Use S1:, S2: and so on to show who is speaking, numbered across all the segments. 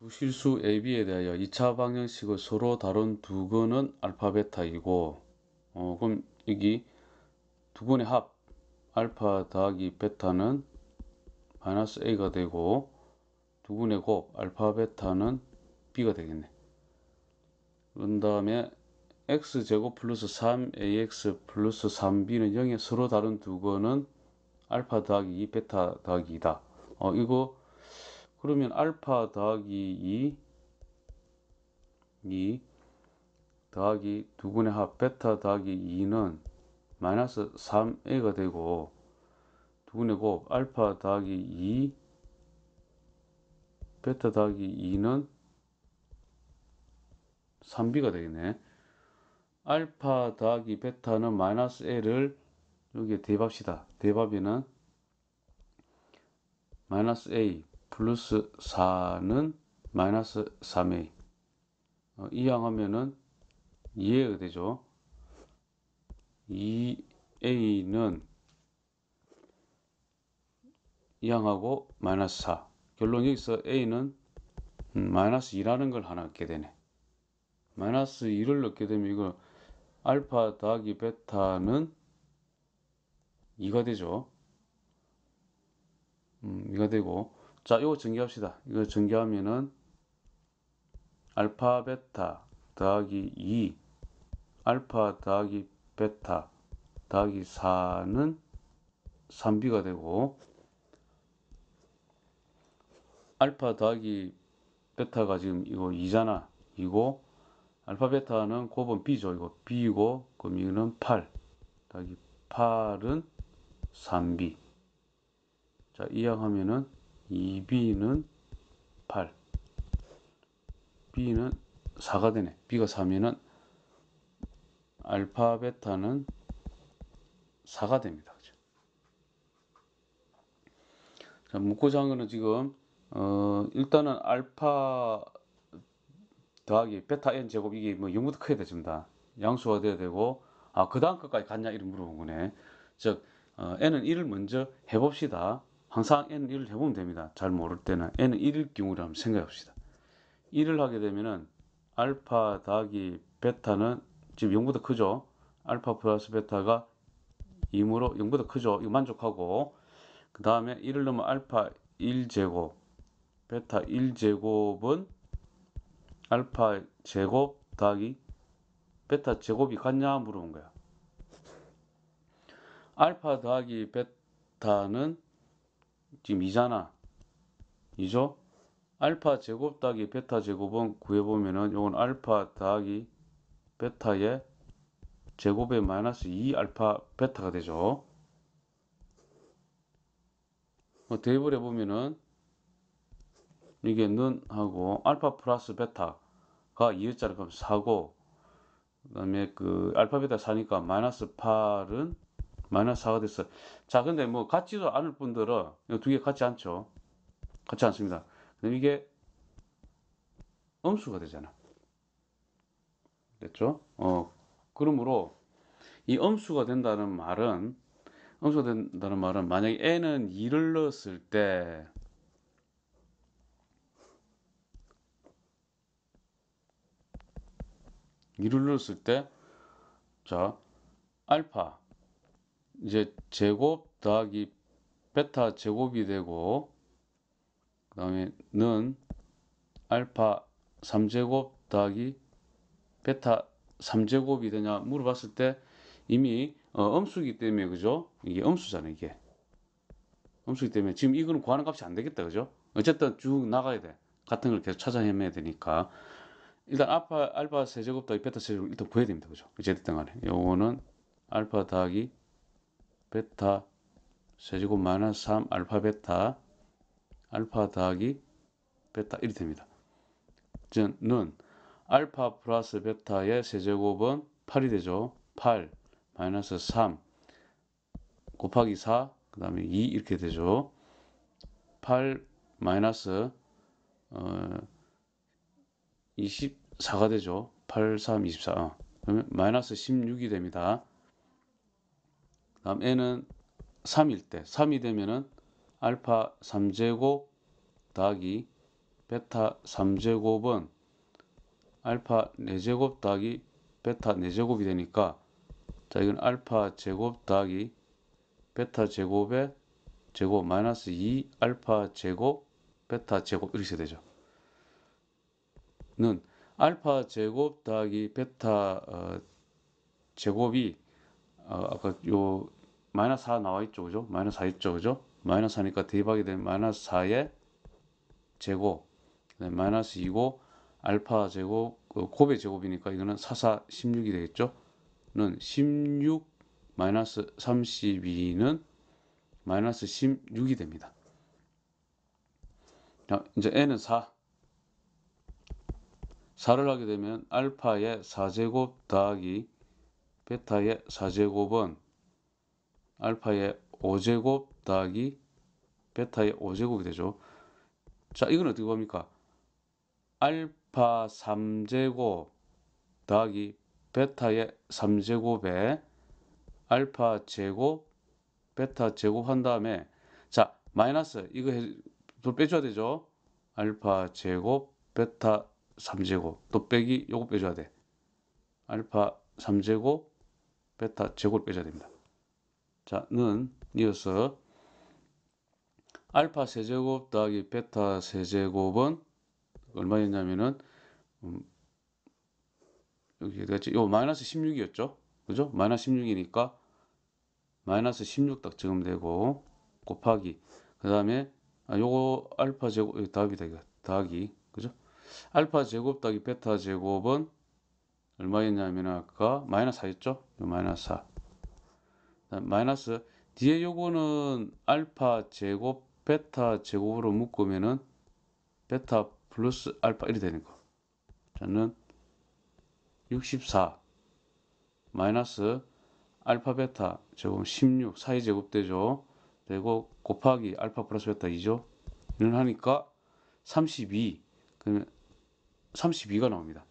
S1: 부실수 AB에 대하여 2차 방정식을 서로 다룬 두 건은 알파베타이고 어, 그럼 여기 두 건의 합 알파 더하기 베타는 마이너스 A가 되고 두 분의 곱 알파 베타는 B가 되겠네 그런 다음에 X제곱 플러스 3AX 플러스 3B는 0에 서로 다른 두 건은 알파 더하기 2 베타 더하기 2다 어, 이거 그러면 알파 더하기 2, 2 더하기 2근의합 베타 더하기 2는 마이너스 3a가 되고 2근의곱 알파 더하기 2 베타 더하기 2는 3b가 되겠네 알파 더하기 베타는 마이너스 a를 여기에 대입합시다 대입하면은 마이너스 a 플러스 4는 마이너스 3a 어, 이항하면은 2a가 되죠. 2a는 이항하고 마이너스 4 결론 여기서 a는 음, 마이너스 2라는 걸 하나 얻게 되네. 마이너스 2를 넣게 되면 이거 알파 더하기 베타는 2가 되죠. 음, 2가 되고 자, 이거 전개합시다. 이거 전개하면은 알파 베타 더하기 2 알파 더하기 베타 더하기 4는 3비가 되고 알파 더하기 베타가 지금 이거 2잖아. 이거 알파 베타는 곱은 b죠. 이거 b이고 그럼 이거는 8 더하기 8은 3b 자 이항하면은 2b는 8 b는 4가 되네 b가 3이면 알파 베타는 4가 됩니다 그죠? 자 묻고자 한 거는 지금 어 일단은 알파 더하기 베타 n 제곱 이게 뭐0부터 커야 됩니다 양수가 돼야 되고 아그 다음 것까지 갔냐 이런 물어본 거네 즉 어, n은 1을 먼저 해봅시다 항상 n은 1을 해보면 됩니다. 잘 모를 때는 n은 1일 경우라면 생각해봅시다. 1을 하게 되면은 알파 더하기 베타는 지금 0보다 크죠. 알파 플러스 베타가 2으로 0보다 크죠. 이거 만족하고 그 다음에 1을 넣으면 알파 1제곱 베타 1제곱은 알파 제곱 더하기 베타 제곱이 같냐 물어본 거야. 알파 더하기 베타는 지금 2잖아. 2죠? 알파 제곱 따기 베타 제곱은 구해보면은 이건 알파 더하기 베타의 제곱의 마이너스 2 알파 베타가 되죠. 뭐 대입을 해보면은 이게 는하고 알파 플러스 베타가 2였잖아요. 그럼 4고 그 다음에 그 알파 베타 4니까 마이너스 8은 마이너스 4가 됐어요. 자, 근데 뭐 같지도 않을 분들은 이두개 같지 않죠. 같지 않습니다. 그럼 이게 음수가 되잖아. 됐죠? 어, 그러므로 이 음수가 된다는 말은 음수가 된다는 말은 만약에 n은 2를 넣었을 때 이를 넣었을 때, 자, 알파, 이제 제곱 더하기 베타 제곱이 되고 그 다음에 는 알파 3제곱 더하기 베타 3제곱이 되냐 물어봤을 때 이미 어, 음수기 때문에 그죠? 이게 음수잖아요 이게 음수기 때문에 지금 이거는 구하는 값이 안 되겠다 그죠? 어쨌든 쭉 나가야 돼 같은 걸 계속 찾아 헤매야 되니까 일단 알파 알파 세제곱 더하기 베타 3제곱 일단 구해야 됩니다 그죠? 어쨌든 간에 요거는 알파 더하기 베타 세제곱 마이너스 3 알파 베타 알파 더하기 베타 이렇게 됩니다. 는 알파 플러스 베타의 세제곱은 8이 되죠. 8 마이너스 3 곱하기 4그 다음에 2 이렇게 되죠. 8 마이너스 어, 24가 되죠. 8, 3, 24 어. 그러면 마이너스 16이 됩니다. 다음 n은 3일 때 3이 되면은 알파 3제곱 더하기 베타 3제곱은 알파 4제곱 더하기 베타 4제곱이 되니까 자 이건 알파 제곱 더하기 베타 제곱의 제곱 마이너스 2 알파 제곱 베타 제곱 이렇게 되죠. 는 알파 제곱 더하기 베타 어, 제곱이 어, 아까 요 마이너스 4 나와있죠 그죠 마이너스 4 있죠 그죠 마이너스 4니까 대입하게 되면 마이너스 4의 제곱 마이너스 2고 알파 제곱 그 곱의 제곱이니까 이거는 44 16이 되겠죠 는16 마이너스 32는 마이너스 16이 됩니다 자 이제 n은 4 4를 하게 되면 알파의 4제곱 더하기 베타의 4제곱은 알파의 5제곱 더하기 베타의 5제곱이 되죠. 자, 이건 어떻게 봅니까? 알파 3제곱 더하기 베타의 3제곱에 알파 제곱, 베타 제곱 한 다음에 자, 마이너스 이거 해, 또 빼줘야 되죠. 알파 제곱, 베타 3제곱 또 빼기 요거 빼줘야 돼. 알파 3제곱, 베타 제곱 빼줘야 됩니다. 자는 이어서 알파 세제곱 더하기 베타 세제곱은 얼마였냐면은 음, 여기 됐지? 요 마이너스 16이었죠? 그죠? 마이너스 16이니까 마이너스 16 딱 적으되고 곱하기 그 다음에 아, 요거 알파 제곱 답이 어, 되다 더하기 그죠? 알파 제곱 더하기 베타 제곱은 얼마였냐면 아까 마이너스 4였죠? 요 마이너스 4 마이너스 뒤에 요거는 알파 제곱 베타 제곱으로 묶으면은 베타 플러스 알파 이렇게 되는 거. 저는 64 마이너스 알파 베타 제곱 16 사이 제곱 되죠. 되고 곱하기 알파 플러스 베타 2죠. 이런 하니까 32 그러면 32가 나옵니다.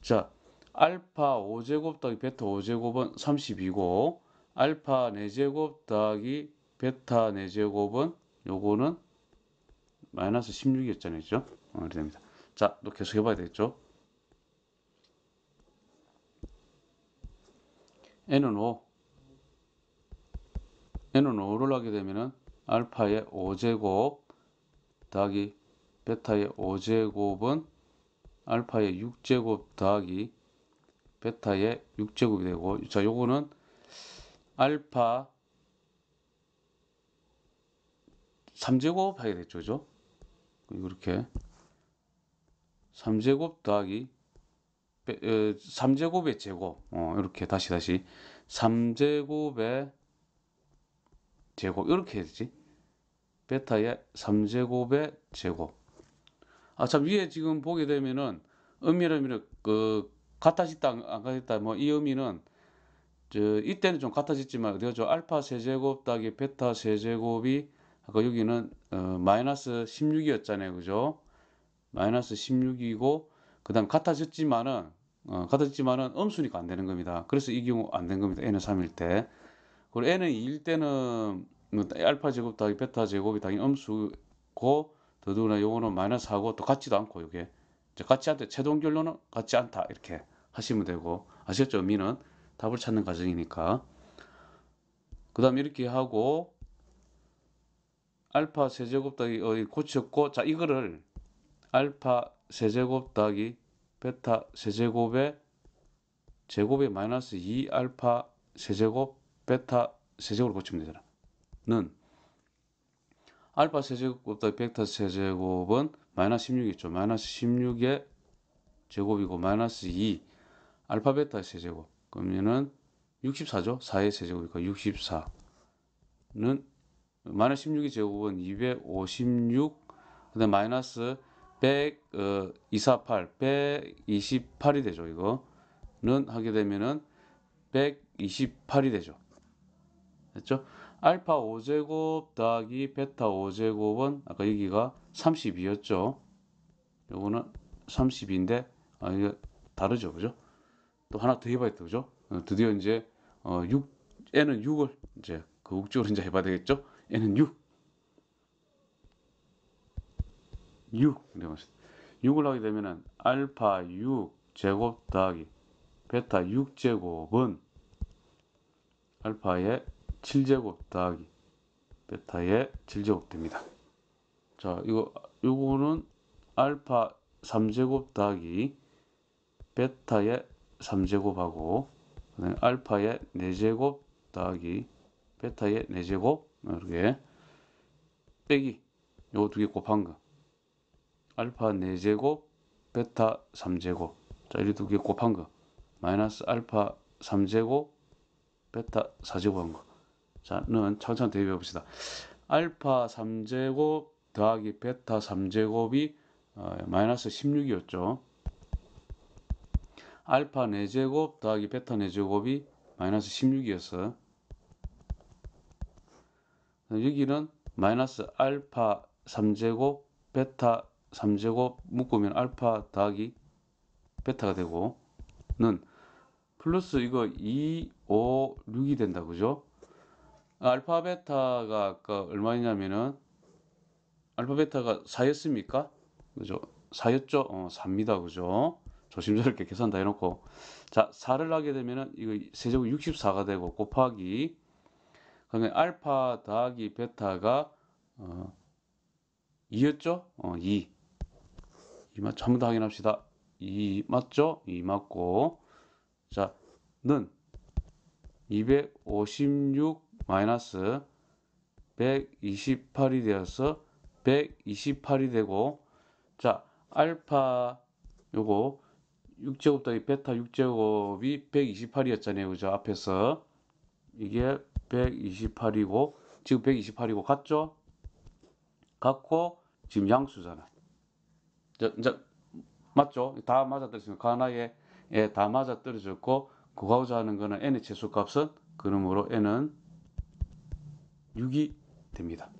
S1: 자, 알파 5제곱 더하 베타 5제곱은 32고 알파 4제곱 더하기 베타 4제곱은 요거는 마이너스 16이었잖아요. 그죠? 어, 이렇게 됩니다. 자, 또 계속 해봐야 되겠죠? n은 5 n은 5를 하게 되면은 알파의 5제곱 더하기 베타의 5제곱은 알파의 6제곱 더하기 베타의 6제곱이 되고 자 요거는 알파 3제곱 하게 됐죠. 그죠? 이렇게 3제곱 더하기 3제곱의 제곱 어, 이렇게 다시 다시 3제곱의 제곱 이렇게 해야 되지 베타의 3제곱의 제곱 아 참 위에 지금 보게 되면은 음미를그 같아졌다 안 같았다 뭐이 의미는 이때는 좀 같아졌지만 그죠 알파 세제곱 따기 베타 세제곱이 아까 여기는 어, 마이너스 16이었잖아요 그죠 마이너스 16이고 그 다음 같아졌지만은 어, 같아졌지만은 음순니가안 되는 겁니다 그래서 이 경우 안 된 겁니다 n은 3일 때 그리고 n은 2일 때는 뭐 알파 제곱 따기 베타 제곱이 당연히 음수고 더더구나 요거는 마이너스 하고 또 같지도 않고 요게 같이 한테 최종 결론은 같지 않다 이렇게 하시면 되고 아셨죠 의미는 답을 찾는 과정이니까 그 다음 이렇게 하고 알파 세제곱 따기 어디 고쳤고 자 이거를 알파 세제곱 따기 베타 세제곱에제곱에 마이너스 2 알파 세제곱 베타 세제곱을 고치면 되잖아 는 알파 세제곱 따기 베타 세제곱은 마이너스 16이죠 마이너스 16의 제곱이고 마이너스 2 알파 베타 세제곱 그러면은 64죠. 4의 세제곱이니까 그러니까 64는 마이너스 16의 제곱은 256 근데 마이너스 100 어, 248 128이 되죠. 이거는 하게 되면은 128이 되죠. 됐죠? 알파 5제곱 더하기 베타 5제곱은 아까 여기가 32였죠. 요거는 32인데 아 이거 다르죠. 그죠? 또 하나 더 해봐야 되죠. 어, 드디어 이제 어, 6, n은 6을 이제 극적으로 그 이제 해봐야 되겠죠. n은 6. 6. 네, 맞습니다. 6을 하게 되면은 알파 6 제곱 더하기 베타 6제곱은 알파의 7제곱 더하기 베타의 7제곱 됩니다. 자, 이거 요거는 알파 3제곱 더하기 베타의 3제곱하고 알파의 4제곱 더하기 베타의 4제곱 이렇게 빼기 요 두개 곱한 거 알파 4제곱 베타 3제곱 자이렇두개 곱한 거 마이너스 알파 3제곱 베타 4제곱 한거 자는 천천히 대비해 봅시다 알파 3제곱 더하기 베타 3제곱이 어, 마이너스 16이었죠 알파 4제곱 더하기 베타 4제곱이 마이너스 16이어서 여기는 마이너스 알파 3제곱 베타 3제곱 묶으면 알파 더하기 베타가 되고 는 플러스 이거 2, 5, 6이 된다 그죠? 알파 베타가 아까 얼마냐면은 였 알파 베타가 4였습니까? 그죠? 4였죠? 어, 3입니다 그죠? 조심스럽게 계산 다 해놓고 자 4를 하게 되면은 이거 세제곱 64가 되고 곱하기 그러면 알파 더하기 베타가 어, 2였죠? 어, 2 2 맞죠? 한번 더 확인합시다 2 맞죠? 2 맞고 자는 256 128이 되어서 128이 되고 자 알파 요거 6제곱 더하기 베타 6제곱이 128이었잖아요. 그죠? 앞에서. 이게 128이고, 지금 128이고, 같죠? 같고, 지금 양수잖아. 자, 이제, 맞죠? 다맞아떨어니면가나에 예, 다 맞아떨어졌고, 구하고자 하는 거는 n의 최소 값은, 그러므로 n은 6이 됩니다.